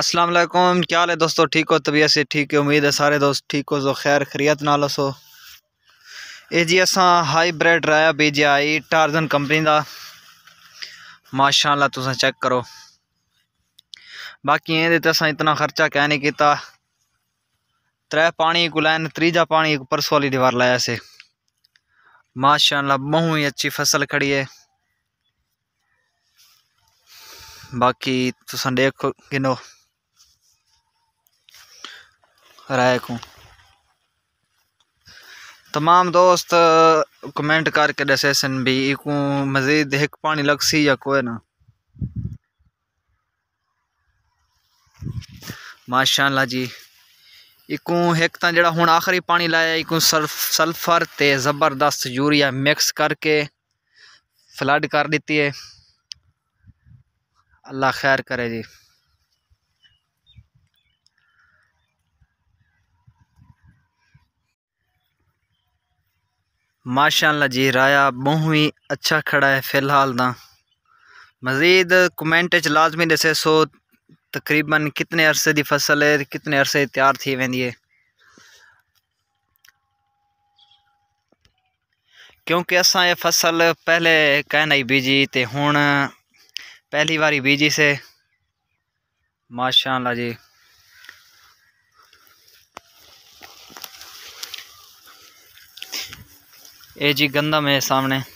अस्सलाम वालेकुम क्या हाल है दोस्तों ठीक हो तबीयत से ठीक है उम्मीद है सारे दोस्त ठीक हो जो खैर खरीत ना लसो ए जी असा हाईब्रिड राया बी जी आई टारजन कंपनी का माशाला तुस चेक करो बाकी ये तो असा इतना खर्चा कै नहीं किया त्रै पानी को लैन त्रीजा पानी एक परसों वाली दीवार लाया से माशाला बहु ही अच्छी फसल खड़ी है बाकी तुसा देखो गिनो राय को तमाम दोस्त कमेंट करके डिसेशन भी इको मज़ीद एक पानी लग सी या कोई ना माशाला जी इको एक तो जड़ा हूँ आखिरी पानी लाया इको सल्फ सल्फर ते ज़बरदस्त यूरिया मिक्स करके फ्लड कर दी है अल्लाह खैर करे जी माशाला जी राया बहु ही अच्छा खड़ा है फ़िलहाल ना मज़ीद कमेंट च लाजमी दसे सो तकरीबन कितने अरसे की फसल है कितने अरसे तैयार थी वी है क्योंकि असा ये फसल पहले कहना ही बीजी तो हूँ पहली बारी बीजी से माशाला जी ये जी गंदम है सामने